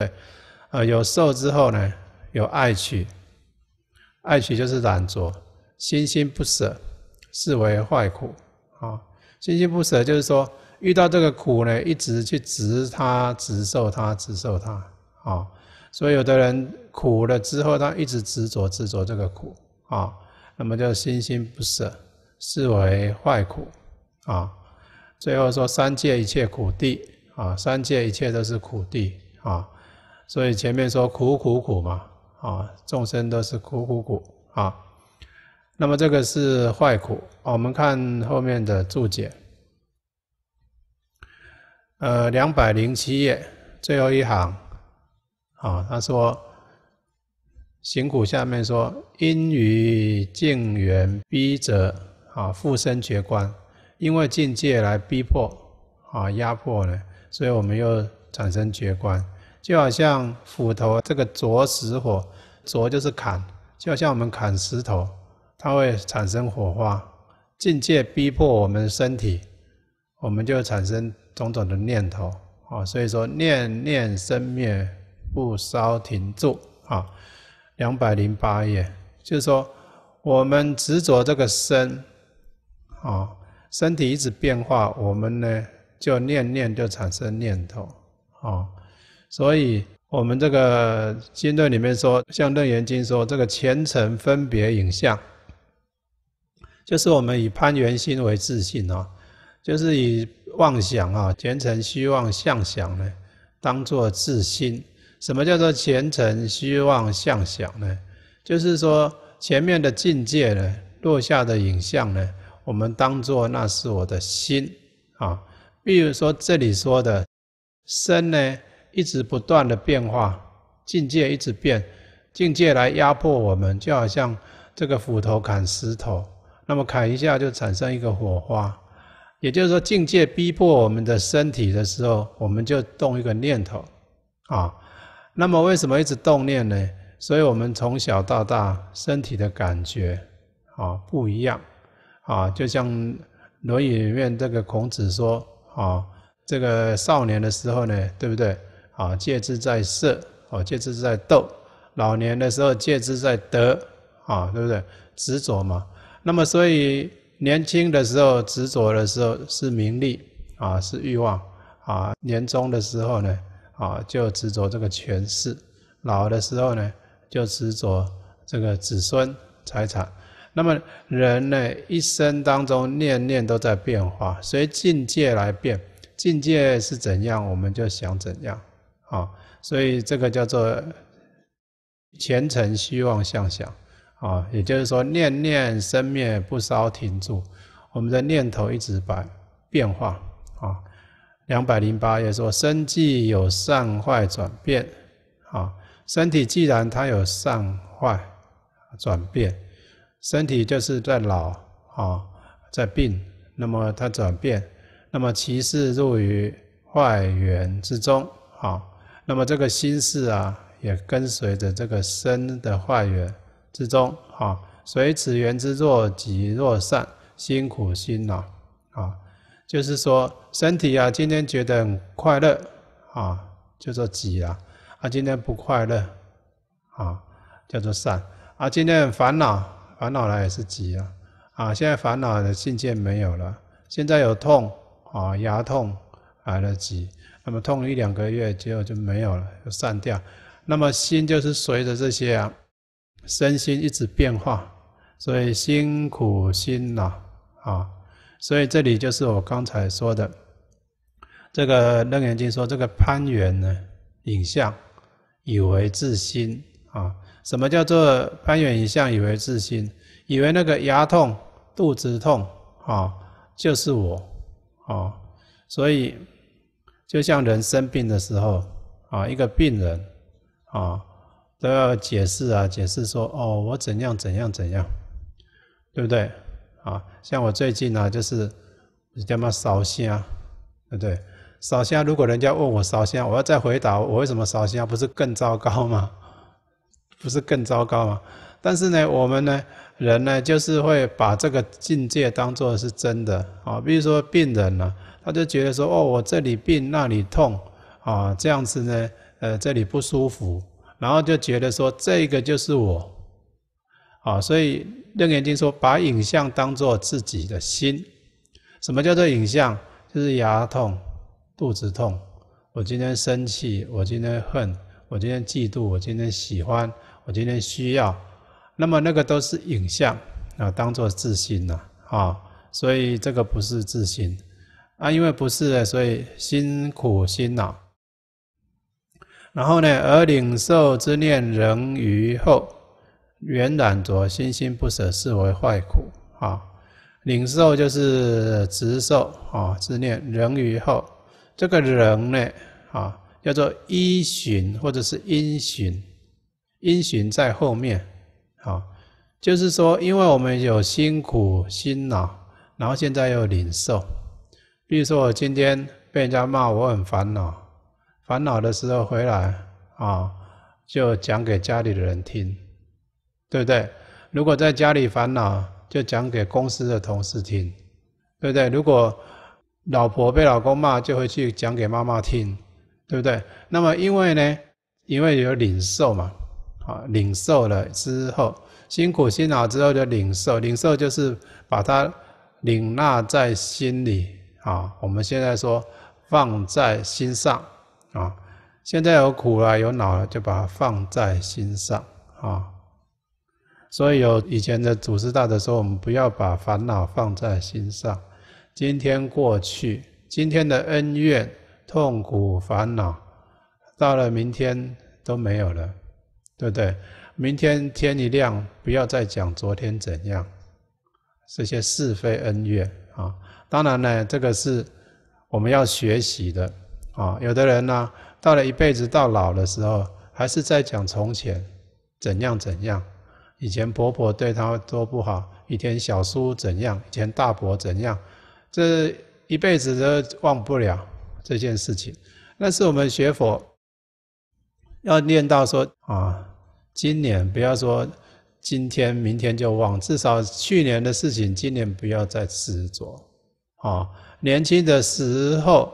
对，啊，有受之后呢，有爱取，爱取就是染着，心心不舍，是为坏苦。啊，心心不舍就是说，遇到这个苦呢，一直去执它，执受它，执受它。啊，所以有的人苦了之后，他一直执着、执着这个苦。啊，那么就心心不舍，是为坏苦。啊，最后说三界一切苦地。啊，三界一切都是苦地。啊。所以前面说苦苦苦嘛，啊，众生都是苦苦苦啊。那么这个是坏苦，我们看后面的注解。呃，两百零七页最后一行，啊，他说行苦下面说因于境缘逼者，啊，复生觉观，因为境界来逼迫，啊，压迫呢，所以我们又产生觉观。就好像斧头这个斫石火，斫就是砍，就好像我们砍石头，它会产生火花。境界逼迫我们身体，我们就产生种种的念头啊。所以说，念念生灭不稍停住啊。两百零八页，就是说我们执着这个身啊，身体一直变化，我们呢就念念就产生念头啊。所以，我们这个经论里面说，像《楞严经》说，这个前尘分别影像，就是我们以攀缘心为自信啊，就是以妄想啊，前尘虚妄相想呢，当作自心。什么叫做前尘虚妄相想呢？就是说，前面的境界呢，落下的影像呢，我们当做那是我的心啊。比如说，这里说的身呢。一直不断的变化，境界一直变，境界来压迫我们，就好像这个斧头砍石头，那么砍一下就产生一个火花。也就是说，境界逼迫我们的身体的时候，我们就动一个念头啊。那么为什么一直动念呢？所以我们从小到大，身体的感觉啊不一样啊，就像《论语》里面这个孔子说啊，这个少年的时候呢，对不对？啊，戒之在色，哦，戒之在斗。老年的时候，戒之在得，啊，对不对？执着嘛。那么，所以年轻的时候执着的时候是名利，啊，是欲望，啊。年中的时候呢，啊，就执着这个权势；老的时候呢，就执着这个子孙财产。那么，人呢，一生当中念念都在变化，随境界来变。境界是怎样，我们就想怎样。啊，所以这个叫做前诚虚妄相想，啊，也就是说念念生灭不稍停住，我们的念头一直摆变化，啊，两百零八页说生既有善坏转变，啊，身体既然它有善坏转变，身体就是在老啊，在病，那么它转变，那么其事入于坏缘之中，啊。那么这个心事啊，也跟随着这个身的化缘之中啊，随此缘之若即若善，辛苦心恼啊，就是说身体啊，今天觉得很快乐啊，叫做吉啊；啊，今天不快乐啊，叫做善；啊，今天很烦恼，烦恼呢也是吉啊；啊，现在烦恼的境界没有了，现在有痛啊，牙痛来了吉。那么痛一两个月，结果就没有了，就散掉。那么心就是随着这些啊，身心一直变化，所以辛苦心恼啊。所以这里就是我刚才说的，这个楞严经说这个攀缘呢，影像以为自心啊。什么叫做攀缘影像以为自心？以为那个牙痛、肚子痛啊，就是我啊，所以。就像人生病的时候啊，一个病人啊都要解释啊，解释说哦，我怎样怎样怎样，对不对？啊，像我最近啊，就是你较嘛烧香，啊，对不对？烧香，如果人家问我烧香，我要再回答我为什么烧香，不是更糟糕吗？不是更糟糕吗？但是呢，我们呢，人呢，就是会把这个境界当做是真的啊，比如说病人呢。他就觉得说，哦，我这里病那里痛啊，这样子呢，呃，这里不舒服，然后就觉得说这个就是我，啊，所以楞严经说，把影像当做自己的心。什么叫做影像？就是牙痛、肚子痛，我今天生气，我今天恨，我今天嫉妒，我今天喜欢，我今天需要，那么那个都是影像啊，当做自信呐，啊，所以这个不是自信。啊，因为不是的，所以辛苦辛劳。然后呢，而领受之念仍于后缘染着，心心不舍，是为坏苦啊。领受就是执受啊，执念仍于后，这个人呢啊，叫做依循或者是因循，因循在后面啊，就是说，因为我们有辛苦辛劳，然后现在又领受。比如说我今天被人家骂，我很烦恼，烦恼的时候回来啊，就讲给家里的人听，对不对？如果在家里烦恼，就讲给公司的同事听，对不对？如果老婆被老公骂，就会去讲给妈妈听，对不对？那么因为呢，因为有领受嘛，啊，领受了之后，辛苦辛劳之后就领受，领受就是把它领纳在心里。啊，我们现在说放在心上啊，现在有苦了，有恼了，就把它放在心上啊。所以有以前的祖师大德说，我们不要把烦恼放在心上。今天过去，今天的恩怨、痛苦、烦恼，到了明天都没有了，对不对？明天天一亮，不要再讲昨天怎样，这些是非恩怨啊。当然呢，这个是我们要学习的啊。有的人呢，到了一辈子到老的时候，还是在讲从前怎样怎样。以前婆婆对他多不好，以前小叔怎样，以前大伯怎样，这一辈子都忘不了这件事情。但是我们学佛要念到说啊，今年不要说今天明天就忘，至少去年的事情，今年不要再执着。啊，年轻的时候，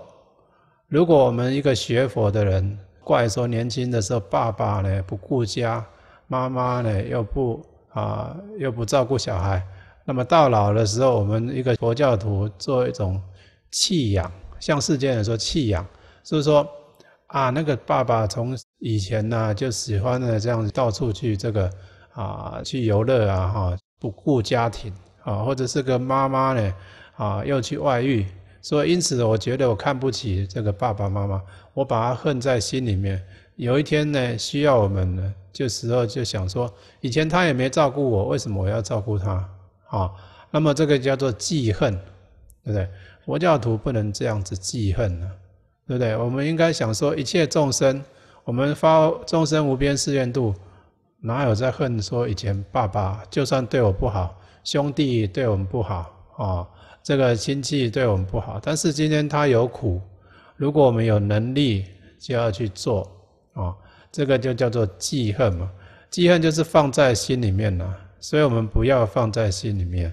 如果我们一个学佛的人，怪说年轻的时候，爸爸呢不顾家，妈妈呢又不啊又不照顾小孩，那么到老的时候，我们一个佛教徒做一种弃养，像世间人说弃养，所以说啊，那个爸爸从以前呢就喜欢呢这样子到处去这个啊去游乐啊哈，不顾家庭啊，或者是个妈妈呢。啊，又去外遇，所以因此我觉得我看不起这个爸爸妈妈，我把他恨在心里面。有一天呢，需要我们呢，就时候就想说，以前他也没照顾我，为什么我要照顾他？啊，那么这个叫做记恨，对不对？佛教徒不能这样子记恨呢，对不对？我们应该想说，一切众生，我们发众生无边誓愿度，哪有在恨说以前爸爸就算对我不好，兄弟对我们不好啊？这个亲戚对我们不好，但是今天他有苦，如果我们有能力就要去做啊。这个就叫做记恨嘛，记恨就是放在心里面了。所以我们不要放在心里面。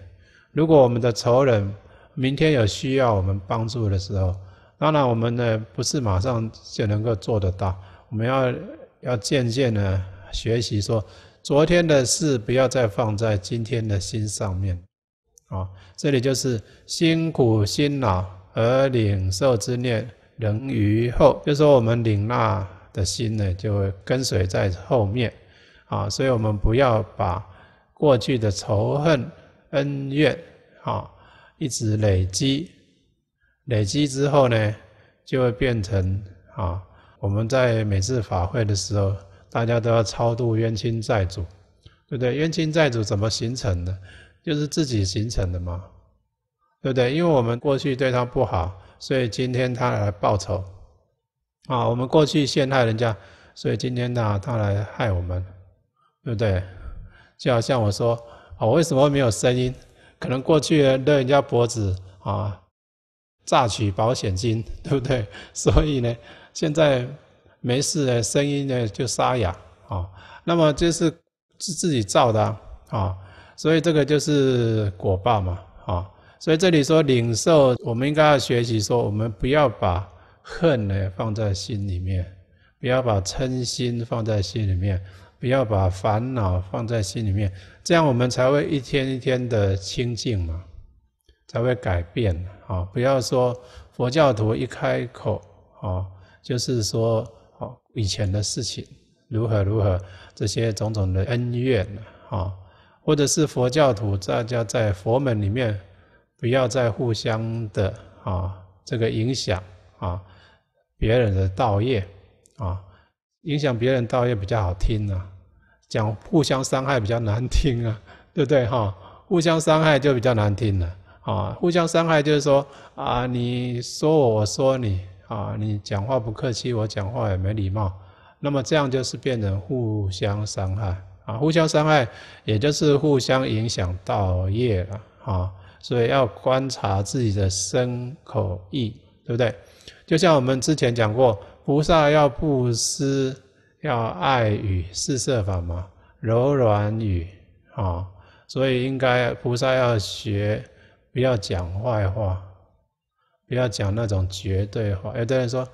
如果我们的仇人明天有需要我们帮助的时候，当然我们呢不是马上就能够做得到，我们要要渐渐的学习说，昨天的事不要再放在今天的心上面。啊，这里就是辛苦辛劳而领受之念仍于后，就说我们领纳的心呢，就会跟随在后面。啊，所以我们不要把过去的仇恨、恩怨，啊，一直累积，累积之后呢，就会变成啊，我们在每次法会的时候，大家都要超度冤亲债主，对不对？冤亲债主怎么形成的？就是自己形成的嘛，对不对？因为我们过去对他不好，所以今天他来报仇啊！我们过去陷害人家，所以今天呢，他来害我们，对不对？就好像我说，我为什么没有声音？可能过去勒人家脖子啊，榨取保险金，对不对？所以呢，现在没事，声音呢就沙哑啊。那么这是是自己造的啊。所以这个就是果报嘛，啊！所以这里说领受，我们应该要学习说，我们不要把恨呢放在心里面，不要把嗔心放在心里面，不要把烦恼放在心里面，这样我们才会一天一天的清净嘛，才会改变啊！不要说佛教徒一开口啊，就是说哦以前的事情如何如何，这些种种的恩怨啊。或者是佛教徒，大家在佛门里面不要再互相的啊，这个影响啊别人的道业啊，影响别人道业比较好听啊，讲互相伤害比较难听啊，对不对哈？互相伤害就比较难听了啊，互相伤害就是说啊，你说我，我说你啊，你讲话不客气，我讲话也没礼貌，那么这样就是变成互相伤害。互相伤害，也就是互相影响到业了，啊。所以要观察自己的身口意，对不对？就像我们之前讲过，菩萨要布施，要爱语，四色法嘛，柔软语，啊，所以应该菩萨要学，不要讲坏话，不要讲那种绝对话。有的人说，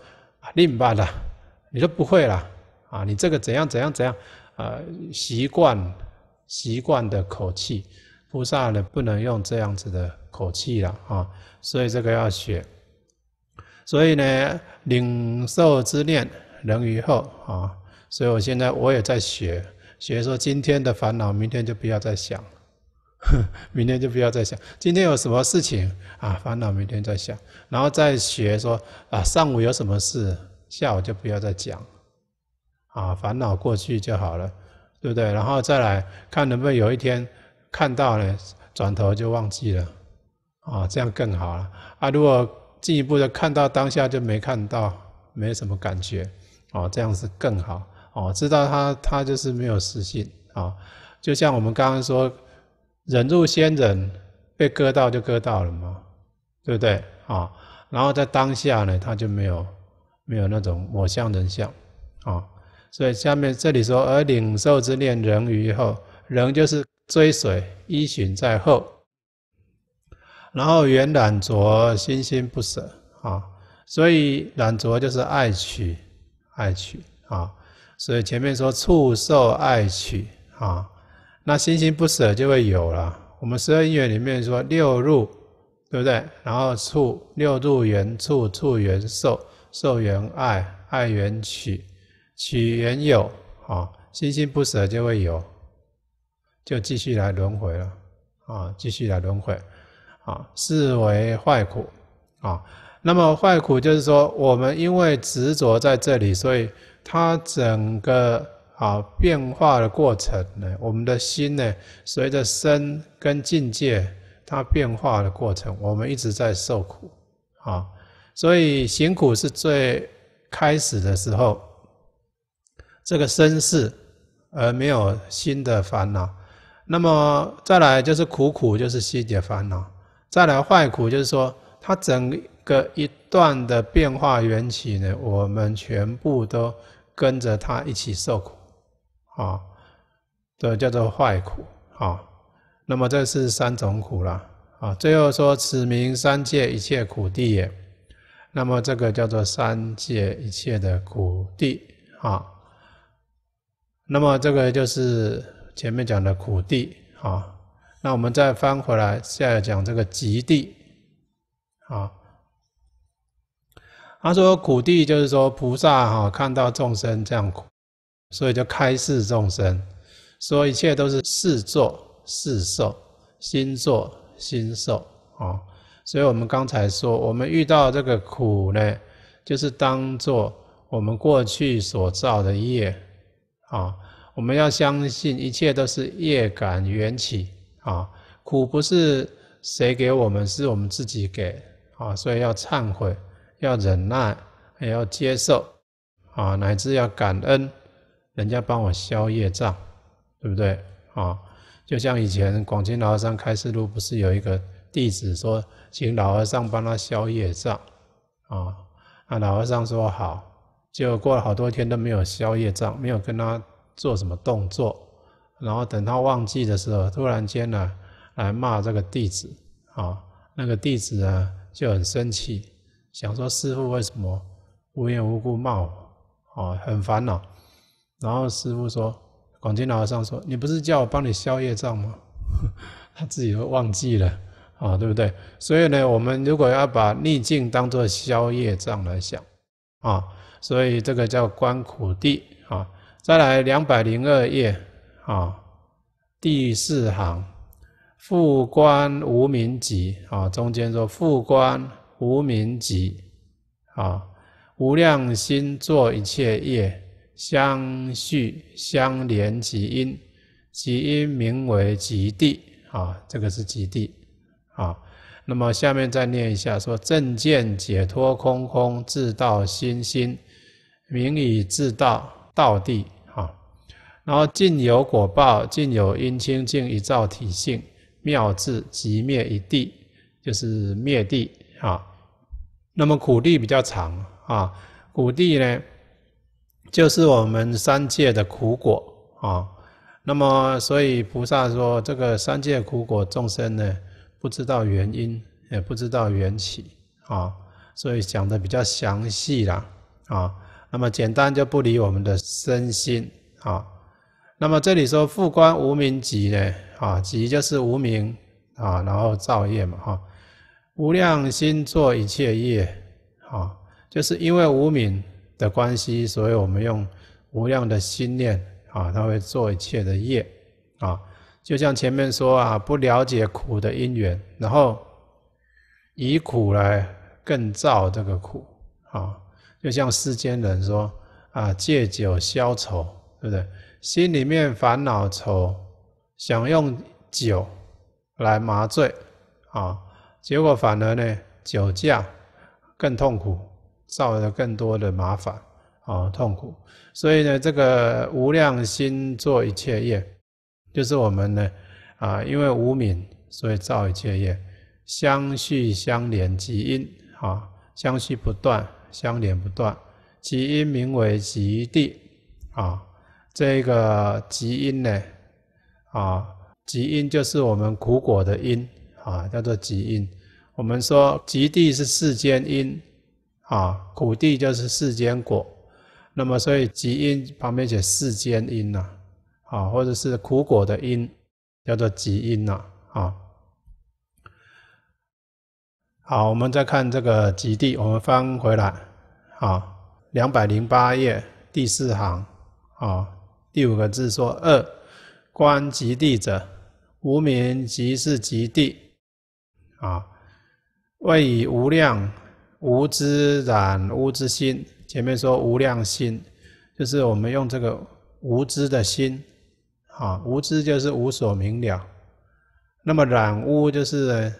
另办了，你说不会了，啊，你这个怎样怎样怎样。啊，习惯习惯的口气，菩萨呢不能用这样子的口气了啊，所以这个要学。所以呢，领受之念人于后啊，所以我现在我也在学，学说今天的烦恼，明天就不要再想，明天就不要再想，今天有什么事情啊，烦恼明天再想，然后再学说啊，上午有什么事，下午就不要再讲。啊，烦恼过去就好了，对不对？然后再来看，能不能有一天看到呢？转头就忘记了，啊，这样更好了。啊，如果进一步的看到当下就没看到，没什么感觉，啊，这样是更好。哦，知道他他就是没有实性，啊，就像我们刚刚说，忍住先忍，被割到就割到了嘛，对不对？啊，然后在当下呢，他就没有没有那种我相人相，啊。所以下面这里说，而领受之念仍于后，仍就是追随依循在后。然后缘染着，心心不舍啊。所以染着就是爱取，爱取啊。所以前面说触受爱取啊，那心心不舍就会有了。我们十二因缘里面说六入，对不对？然后触六入缘触，触缘受，受缘爱，爱缘取。起缘有啊，心心不舍就会有，就继续来轮回了啊，继续来轮回啊，是为坏苦啊。那么坏苦就是说，我们因为执着在这里，所以它整个啊变化的过程呢，我们的心呢，随着身跟境界它变化的过程，我们一直在受苦啊。所以行苦是最开始的时候。这个身世而没有新的烦恼，那么再来就是苦苦，就是新解烦恼；再来坏苦，就是说它整个一段的变化缘起呢，我们全部都跟着它一起受苦，啊，这叫做坏苦啊。那么这是三种苦了啊。最后说，此名三界一切苦地也。那么这个叫做三界一切的苦地啊。那么这个就是前面讲的苦地啊。那我们再翻回来，现在讲这个极地啊。他说苦地就是说，菩萨哈看到众生这样苦，所以就开示众生，说一切都是事作事受，心作心受啊。所以我们刚才说，我们遇到这个苦呢，就是当做我们过去所造的业。啊，我们要相信一切都是业感缘起啊，苦不是谁给我们，是我们自己给啊，所以要忏悔，要忍耐，也要接受啊，乃至要感恩人家帮我消业障，对不对啊？就像以前广清老和尚开示录不是有一个弟子说，请老和尚帮他消业障啊，那老和尚说好。就过了好多天都没有消业障，没有跟他做什么动作，然后等他忘记的时候，突然间呢来骂这个弟子，啊，那个弟子呢就很生气，想说师傅为什么无缘无故骂我，啊，很烦恼。然后师傅说，广进老和尚说，你不是叫我帮你消业障吗？他自己都忘记了，啊，对不对？所以呢，我们如果要把逆境当作消业障来想，啊。所以这个叫观苦地啊。再来两百零二页啊，第四行，复观无明集啊，中间说复观无明集啊，无量心作一切业，相续相连其因，其因名为极地啊，这个是极地啊。那么下面再念一下说正见解脱空空自道心心。名以自道，道地哈。然后尽有果报，尽有因清净以照体性妙智，即灭一地，就是灭地啊。那么苦地比较长啊，苦地呢，就是我们三界的苦果啊。那么所以菩萨说，这个三界苦果众生呢，不知道原因，也不知道缘起啊，所以讲的比较详细啦啊。那么简单就不离我们的身心啊。那么这里说复观无名集呢啊，集就是无名啊，然后造业嘛哈。无量心做一切业啊，就是因为无名的关系，所以我们用无量的心念啊，它会做一切的业啊。就像前面说啊，不了解苦的因缘，然后以苦来更造这个苦啊。就像世间人说啊，借酒消愁，对不对？心里面烦恼愁，想用酒来麻醉啊，结果反而呢，酒驾更痛苦，造了更多的麻烦啊，痛苦。所以呢，这个无量心做一切业，就是我们呢啊，因为无明，所以造一切业，相续相连即因啊，相续不断。相连不断，极因名为极地，啊，这个极因呢，啊，极因就是我们苦果的因，啊，叫做极因。我们说极地是世间因，啊，苦地就是世间果。那么所以极因旁边写世间因呐，啊，或者是苦果的因，叫做极因呐，啊。好，我们再看这个极地，我们翻回来，啊，两百零八页第四行，啊，第五个字说二观极地者，无名即是极地，啊，谓以无量无知染污之心，前面说无量心，就是我们用这个无知的心，啊，无知就是无所明了，那么染污就是。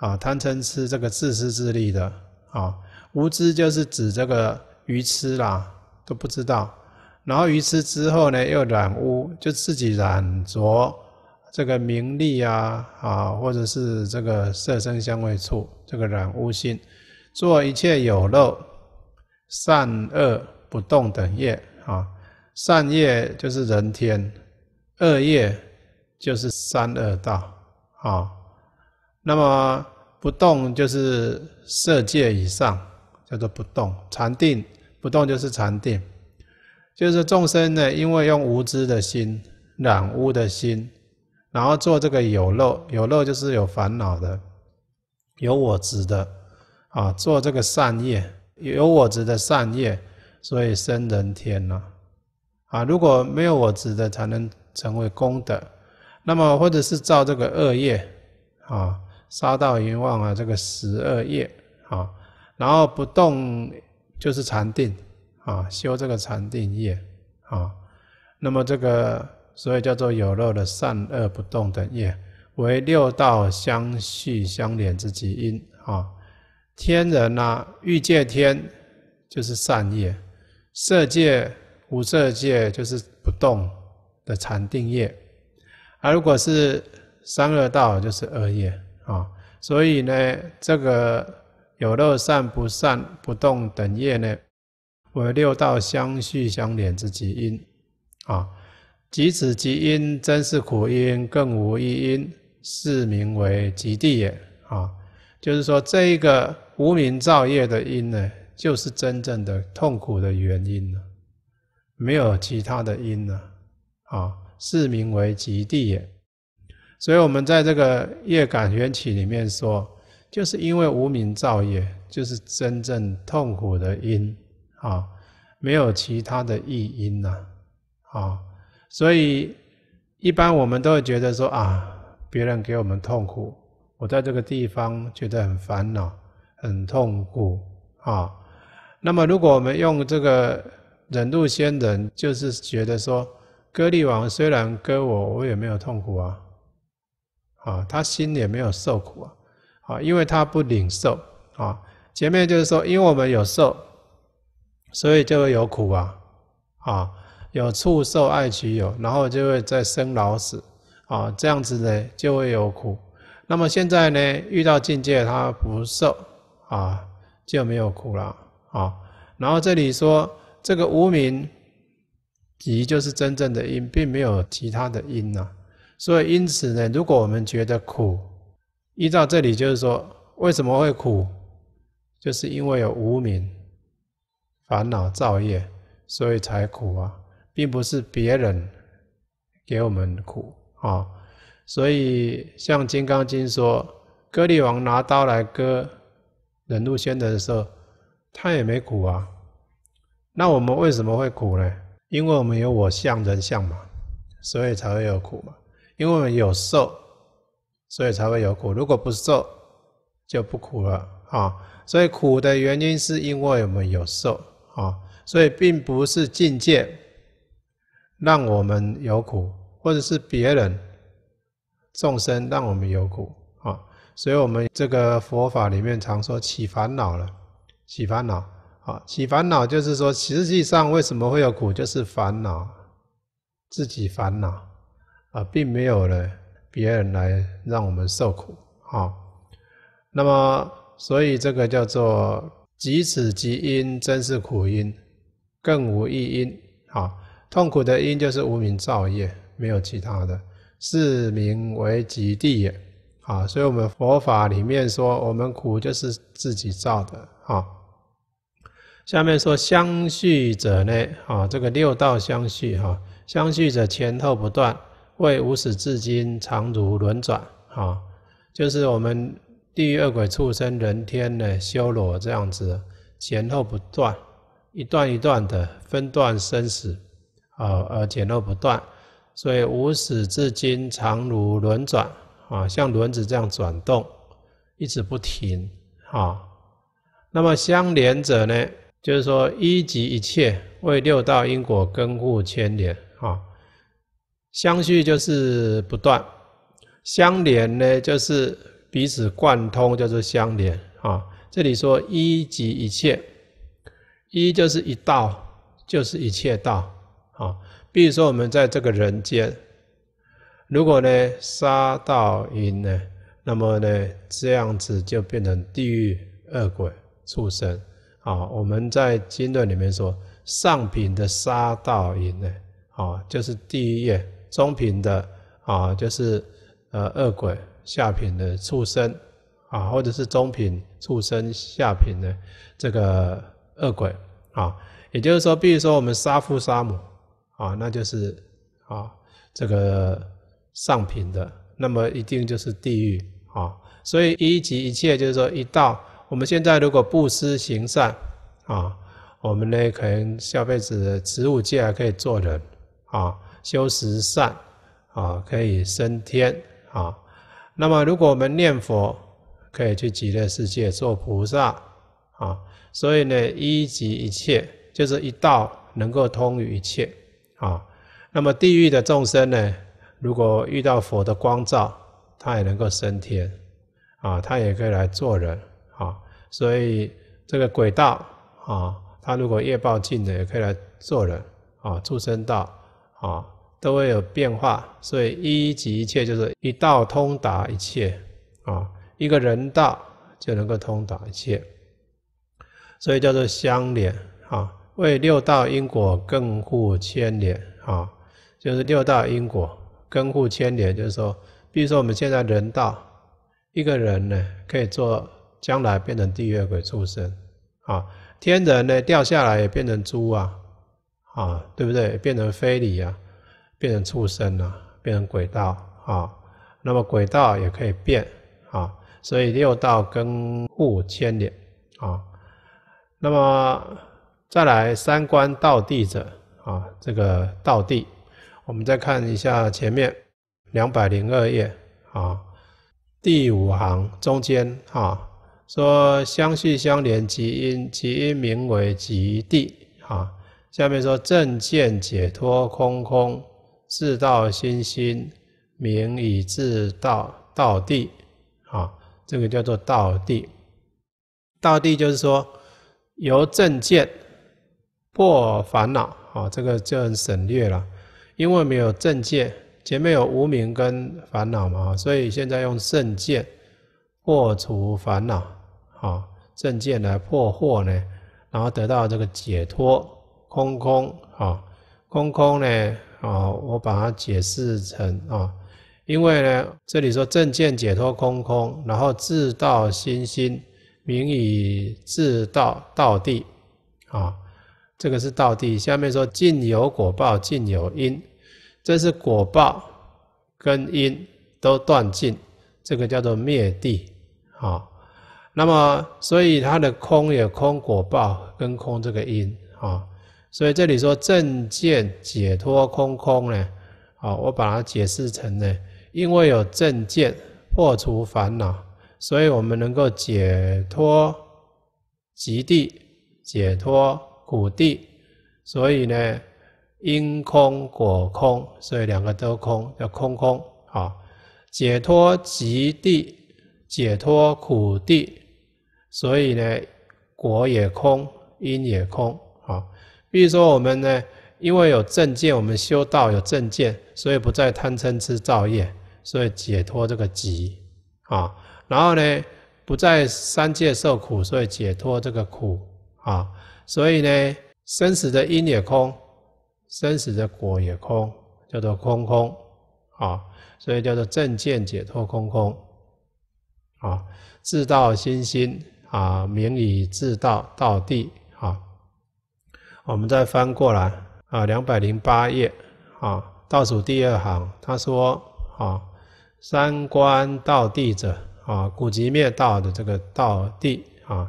啊，贪嗔痴这个自私自利的啊，无知就是指这个愚痴啦，都不知道。然后愚痴之后呢，又染污，就自己染浊这个名利啊，啊，或者是这个色身香味触，这个染污心，做一切有漏善恶不动等业啊，善业就是人天，恶业就是三恶道啊。那么。不动就是色界以上，叫做不动禅定。不动就是禅定，就是众生呢，因为用无知的心、染污的心，然后做这个有漏，有漏就是有烦恼的，有我执的啊。做这个善业，有我执的善业，所以生人天呐。啊，如果没有我执的，才能成为功德。那么，或者是造这个恶业啊。杀道云望啊，这个十二业啊，然后不动就是禅定啊，修这个禅定业啊。那么这个所以叫做有漏的善恶不动等业，为六道相续相连之基因啊。天人呐，欲界天就是善业，色界、无色界就是不动的禅定业，而如果是三恶道就是恶业。啊，所以呢，这个有乐善不善不动等业呢，为六道相续相连之极因。啊，即此极因，真是苦因，更无一因，是名为极地也。啊，就是说，这一个无名造业的因呢，就是真正的痛苦的原因了，没有其他的因了。啊，是名为极地也。所以我们在这个业感缘起里面说，就是因为无名造业，就是真正痛苦的因啊，没有其他的意因呐啊。所以一般我们都会觉得说啊，别人给我们痛苦，我在这个地方觉得很烦恼、很痛苦啊。那么如果我们用这个忍辱仙人，就是觉得说，割力王虽然割我，我也没有痛苦啊。啊，他心也没有受苦啊，啊，因为他不领受啊。前面就是说，因为我们有受，所以就会有苦啊，啊，有畜受爱取有，然后就会再生老死，啊，这样子呢就会有苦。那么现在呢遇到境界他不受啊，就没有苦了啊。然后这里说这个无名。即就是真正的因，并没有其他的因呐。所以因此呢，如果我们觉得苦，依照这里就是说，为什么会苦？就是因为有无名烦恼、造业，所以才苦啊，并不是别人给我们苦啊。所以像《金刚经》说，割地王拿刀来割忍辱仙人的时候，他也没苦啊。那我们为什么会苦呢？因为我们有我相、人相、马，所以才会有苦嘛。因为我们有受，所以才会有苦。如果不受，就不苦了啊。所以苦的原因是因为我们有受啊。所以并不是境界让我们有苦，或者是别人众生让我们有苦啊。所以我们这个佛法里面常说起烦恼了，起烦恼啊，起烦恼就是说，实际上为什么会有苦，就是烦恼自己烦恼。啊，并没有了别人来让我们受苦啊。那么，所以这个叫做即此即因，真是苦因，更无一因啊。痛苦的因就是无名造业，没有其他的，是名为极地也啊。所以我们佛法里面说，我们苦就是自己造的啊。下面说相续者呢啊，这个六道相续哈，相续者前后不断。为无始至今常如轮转啊，就是我们地狱恶鬼、畜生、人天的修罗这样子，前后不断，一段一段的分段生死啊，而前陋不断，所以无始至今常如轮转啊，像轮子这样转动，一直不停啊。那么相连者呢，就是说一即一切，为六道因果根护牵连啊。相续就是不断，相连呢，就是彼此贯通，叫做相连啊。这里说一即一切，一就是一道，就是一切道啊。比如说我们在这个人间，如果呢杀道因呢，那么呢这样子就变成地狱恶鬼畜生啊。我们在经论里面说，上品的杀道因呢，啊就是地狱。中品的啊，就是呃恶鬼；下品的畜生啊，或者是中品畜生、下品的这个恶鬼啊。也就是说，比如说我们杀父杀母啊，那就是啊这个上品的，那么一定就是地狱啊。所以一及一切，就是说一到我们现在，如果布施行善啊，我们呢可能下辈子植物界还可以做人啊。修十善，啊，可以升天啊。那么如果我们念佛，可以去极乐世界，做菩萨啊。所以呢，一即一切，就是一道能够通于一切啊。那么地狱的众生呢，如果遇到佛的光照，他也能够升天啊，他也可以来做人啊。所以这个鬼道啊，他如果业报尽了，也可以来做人啊，畜生道。啊，都会有变化，所以一即一切，就是一道通达一切啊。一个人道就能够通达一切，所以叫做相连啊。为六道因果更护牵连啊，就是六道因果更护牵连，就是说，比如说我们现在人道，一个人呢可以做将来变成地狱鬼畜生啊，天人呢掉下来也变成猪啊。啊，对不对？变成非理啊，变成畜生啊，变成鬼道啊。那么鬼道也可以变啊，所以六道跟物牵连啊。那么再来三观道地者啊，这个道地，我们再看一下前面两百零二页啊，第五行中间啊，说相续相连即因，即因名为即地啊。下面说正见解脱空空自道心心明以自道道地啊，这个叫做道地。道地就是说由正见破烦恼啊，这个就很省略了，因为没有正见，前面有无名跟烦恼嘛，所以现在用正见破除烦恼啊，正见来破惑呢，然后得到这个解脱。空空啊，空空呢啊？我把它解释成啊，因为呢，这里说正见解脱空空，然后自道心心名以自道道地啊，这个是道地。下面说尽有果报，尽有因，这是果报跟因都断尽，这个叫做灭地啊。那么，所以它的空有空果报跟空这个因啊。所以这里说正见解脱空空呢，好，我把它解释成呢，因为有正见破除烦恼，所以我们能够解脱极地，解脱苦地，所以呢因空果空，所以两个都空叫空空。好，解脱极地，解脱苦地，所以呢果也空，因也空。比如说我们呢，因为有正见，我们修道有正见，所以不再贪嗔痴造业，所以解脱这个集啊。然后呢，不在三界受苦，所以解脱这个苦啊。所以呢，生死的因也空，生死的果也空，叫做空空啊。所以叫做正见解脱空空啊。自道心心啊，明以自道道地啊。我们再翻过来啊，两百零八页啊，倒数第二行，他说啊，三观道地者啊，古籍灭道的这个道地啊，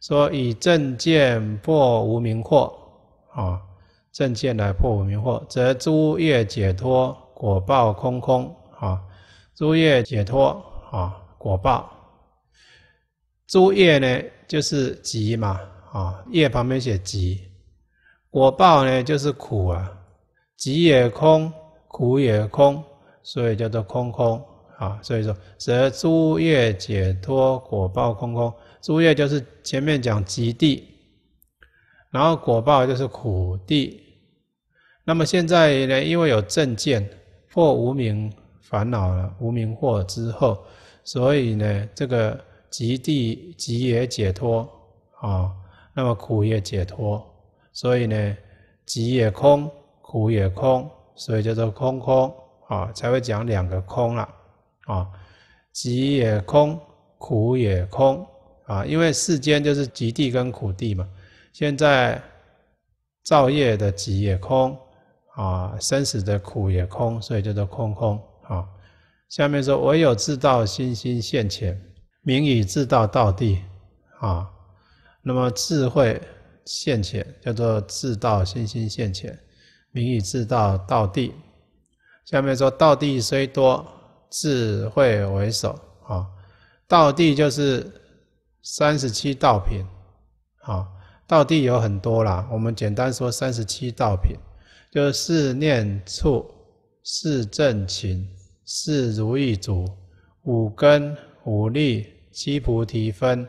说以正见破无明惑啊，正见来破无明惑，则诸业解脱，果报空空啊，诸业解脱啊，果报，诸业呢就是集嘛啊，业旁边写集。果报呢，就是苦啊，集也空，苦也空，所以叫做空空啊。所以说，则诸业解脱，果报空空。诸业就是前面讲极地，然后果报就是苦地。那么现在呢，因为有正见破无明烦恼了，无明惑之后，所以呢，这个极地极也解脱啊，那么苦也解脱。所以呢，集也空，苦也空，所以叫做空空啊，才会讲两个空啦、啊，集也空，苦也空啊，因为世间就是极地跟苦地嘛。现在造业的极也空啊，生死的苦也空，所以叫做空空啊。下面说唯有自道心心现前，名以自道道地啊，那么智慧。现前叫做自道心心现前，名以自道道地。下面说道地虽多，智慧为首啊。道地就是三十七道品啊。道地有很多啦，我们简单说三十七道品，就是四念处、四正勤、四如意足、五根、五力、七菩提分、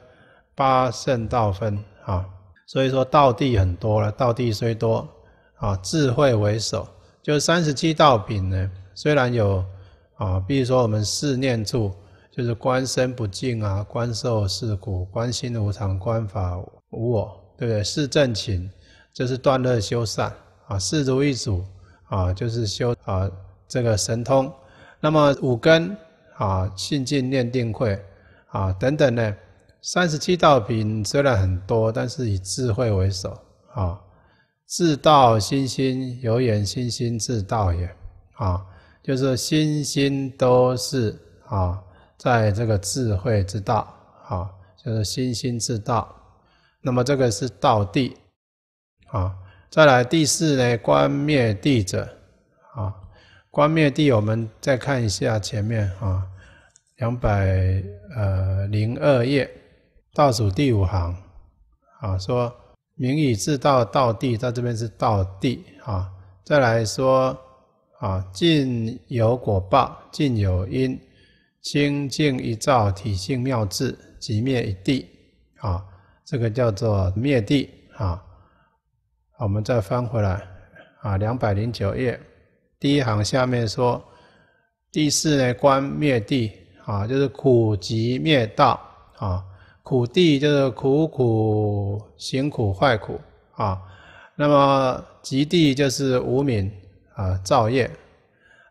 八圣道分啊。所以说道地很多了，道地虽多，啊，智慧为首。就三十七道品呢，虽然有，啊，比如说我们四念处，就是观身不净啊，观受是苦，观心无常，观法无我，对不对？四正勤，这是断乐修善啊。四如意足啊，就是修啊这个神通。那么五根啊，信、精、念、定、慧啊等等呢。三十七道品虽然很多，但是以智慧为首啊。智道心心有眼，心心智道也啊。就是心心都是啊，在这个智慧之道啊，就是心心之道。那么这个是道地啊。再来第四呢，观灭地者啊。观灭地，我们再看一下前面啊，两百呃零二页。倒数第五行，啊，说明以至道道地，在这边是道地啊。再来说，啊，尽有果报，尽有因，清净一照体性妙智，即灭一地啊。这个叫做灭地啊。我们再翻回来，啊，两百零九页第一行下面说，第四呢，观灭地啊，就是苦集灭道啊。苦地就是苦苦行苦坏苦啊，那么极地就是无名啊造业，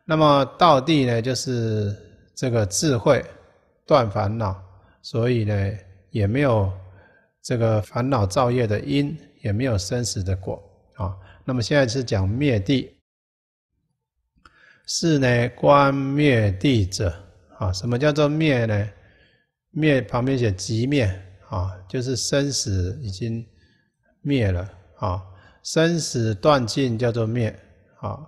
那么道地呢就是这个智慧断烦恼，所以呢也没有这个烦恼造业的因，也没有生死的果啊。那么现在是讲灭地，是呢观灭地者啊，什么叫做灭呢？灭旁边写极灭啊，就是生死已经灭了啊，生死断尽叫做灭啊。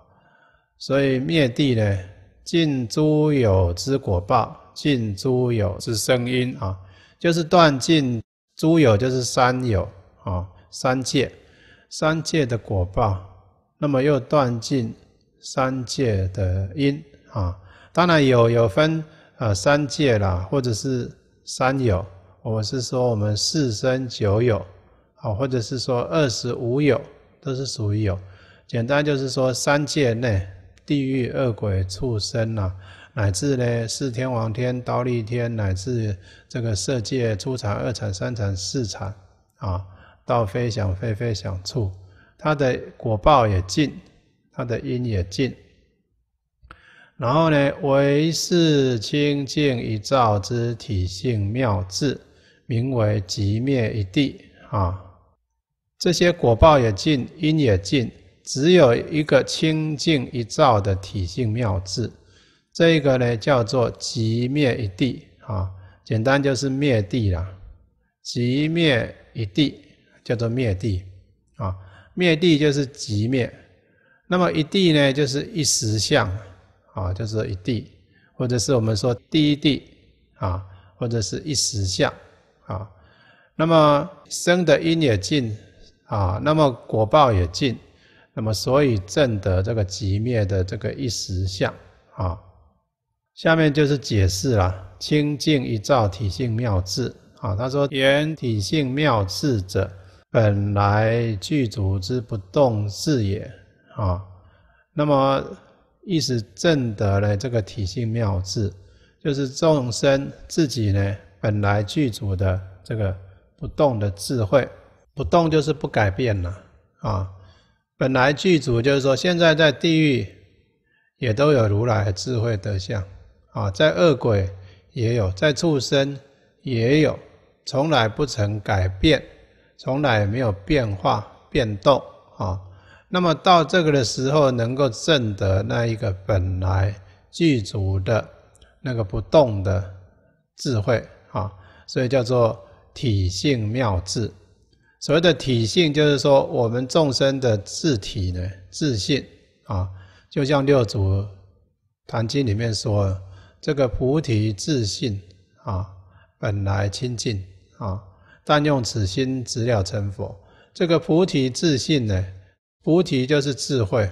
所以灭地呢，尽诸有之果报，尽诸有之声音啊，就是断尽诸有，就是三有啊，三界三界的果报，那么又断尽三界的因啊。当然有有分啊，三界啦，或者是。三有，我们是说我们四生九有，好，或者是说二十五有，都是属于有。简单就是说三界内，地狱、恶鬼、畜生呐，乃至呢四天王天、刀立天，乃至这个色界、初禅、二禅、三禅、四禅，啊，到非想非非想处，它的果报也尽，它的因也尽。然后呢，唯是清净一照之体性妙智，名为极灭一地啊。这些果报也尽，因也尽，只有一个清净一照的体性妙智。这个呢，叫做极灭一地啊。简单就是灭地啦，极灭一地叫做灭地啊。灭地就是极灭，那么一地呢，就是一实相。啊，就是一地，或者是我们说第一地啊，或者是一时相啊。那么生的因也尽啊，那么果报也尽，那么所以证得这个极灭的这个一时相啊。下面就是解释了，清净一照体性妙智啊。他说，言体性妙智者，本来具足之不动是也啊。那么。意思证得了这个体性妙智，就是众生自己呢本来具足的这个不动的智慧，不动就是不改变了啊。本来具足就是说，现在在地狱也都有如来智慧德相啊，在恶鬼也有，在畜生也有，从来不曾改变，从来没有变化变动啊。那么到这个的时候，能够证得那一个本来具足的那个不动的智慧啊，所以叫做体性妙智。所谓的体性，就是说我们众生的自体呢，自性啊，就像六祖坛经里面说，这个菩提自性啊，本来清净啊，但用此心直了成佛。这个菩提自性呢？菩提就是智慧，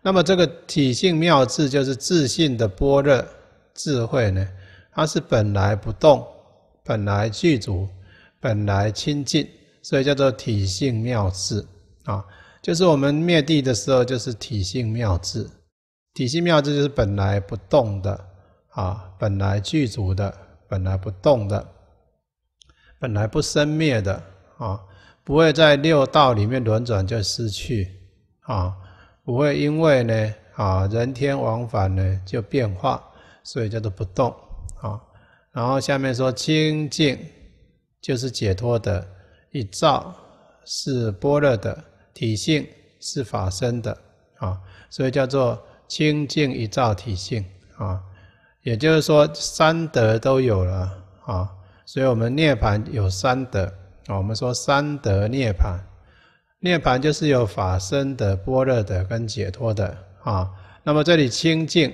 那么这个体性妙智就是自信的般若智慧呢？它是本来不动，本来具足，本来清净，所以叫做体性妙智啊。就是我们灭地的时候，就是体性妙智。体性妙智就是本来不动的啊，本来具足的，本来不动的，本来不生灭的啊。不会在六道里面轮转就失去啊，不会因为呢啊人天往返呢就变化，所以叫做不动啊。然后下面说清净就是解脱的，一照是般若的体性是法身的啊，所以叫做清净一照体性啊，也就是说三德都有了啊，所以我们涅槃有三德。我们说三德涅盘，涅盘就是有法身的、般若的跟解脱的啊。那么这里清净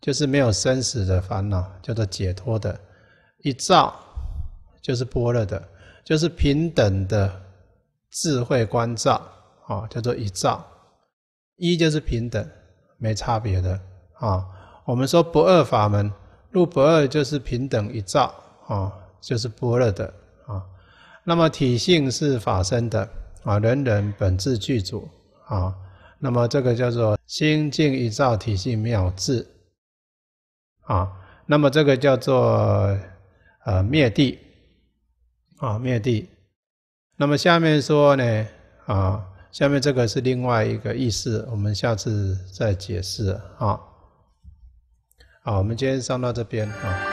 就是没有生死的烦恼，叫做解脱的。一照就是般若的，就是平等的智慧观照啊，叫做一照。一就是平等，没差别的啊。我们说不二法门，入不二就是平等一照啊，就是般若的啊。那么体性是法身的啊，人人本质具足啊。那么这个叫做心境一照体性妙智啊。那么这个叫做呃灭地啊灭地。那么下面说呢啊，下面这个是另外一个意思，我们下次再解释啊。好，我们今天上到这边啊。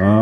Ah.